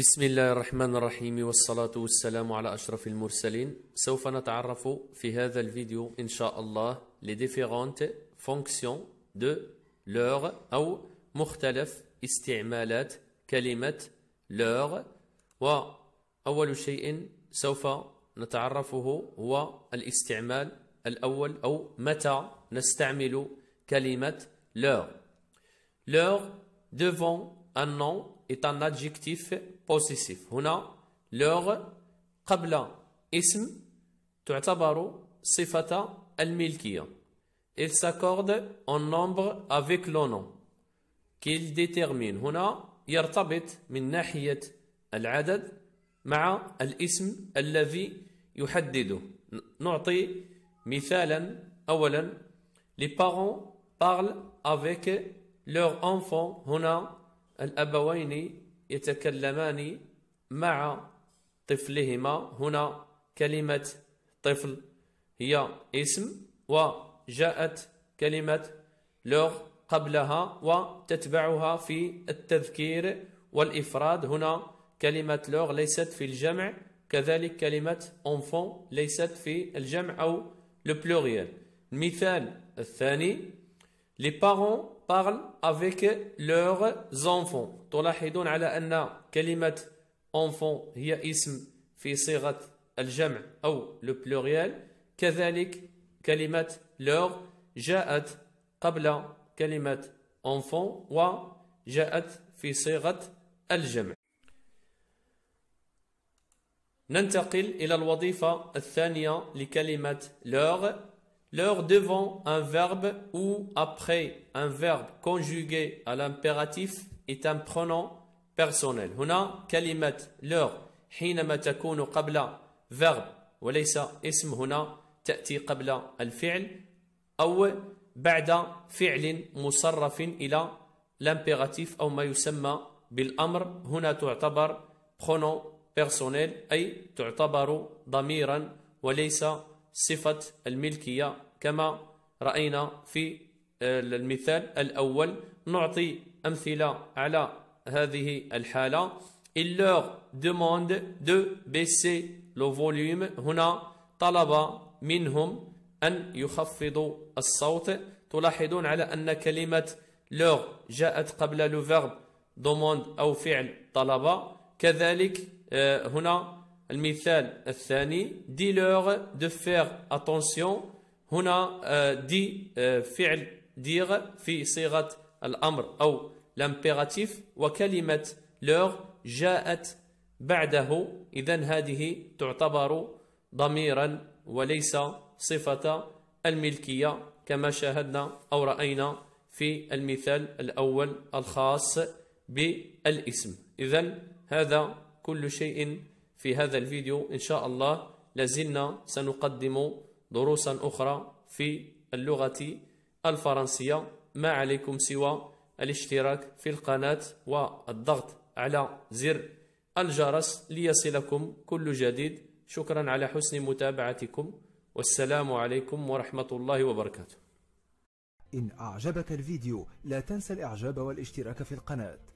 بسم الله الرحمن الرحيم والصلاة والسلام على أشرف المرسلين سوف نتعرف في هذا الفيديو إن شاء الله لديفيرونت فونكسيون دو لور أو مختلف استعمالات كلمة لور وأول شيء سوف نتعرفه هو الاستعمال الأول أو متى نستعمل كلمة لور لور devant un nom est un adjectif possessif. هنا leur قبل اسم تعتبر صفة الملكية. Il s'accorde en nombre avec le nom qu'il détermine. هنا يرتبط من ناحية العدد مع الاسم الذي يحدده. نعطي مثالا أولا les parents parlent avec leurs enfants. هنا الأبوين يتكلمان مع طفلهما هنا كلمة طفل هي اسم وجاءت كلمة لغ قبلها وتتبعها في التذكير والإفراد هنا كلمة لغ ليست في الجمع كذلك كلمة enfant ليست في الجمع أو le pluriel المثال الثاني Les parents parlent avec leurs enfants تلاحظون على أن كلمة enfant هي اسم في صيغة الجمع أو le pluriel كذلك كلمة leur جاءت قبل كلمة enfant وجاءت في صيغة الجمع ننتقل إلى الوظيفة الثانية لكلمة leur leur devant un verbe ou après un verbe conjugué à l'impératif est un pronom personnel. هنا كلمة leur حينما تكون قبل verb وليس اسم هنا تأتي قبل الفعل أو بعد فعل مصرف إلى l'impératif أو ما يسمى بالأمر هنا تعتبر pronom personnel أي تعتبر ضميرا وليس صفة الملكية كما رأينا في آه، المثال الأول نعطي أمثلة على هذه الحالة Il leur demande de baisser le volume هنا طلب منهم أن يخفضوا الصوت تلاحظون على أن كلمة leur جاءت قبل le verbe demande أو فعل طلب كذلك آه، هنا المثال الثاني آه، دي لور دو فير اتونسيون هنا دي فعل دير في صيغه الامر او لامبيراتيف وكلمه لور جاءت بعده اذا هذه تعتبر ضميرا وليس صفه الملكيه كما شاهدنا او راينا في المثال الاول الخاص بالاسم اذا هذا كل شيء في هذا الفيديو إن شاء الله لازلنا سنقدم دروسا أخرى في اللغة الفرنسية ما عليكم سوى الاشتراك في القناة والضغط على زر الجرس ليصلكم كل جديد شكرا على حسن متابعتكم والسلام عليكم ورحمة الله وبركاته إن أعجبك الفيديو لا تنسى الإعجاب والاشتراك في القناة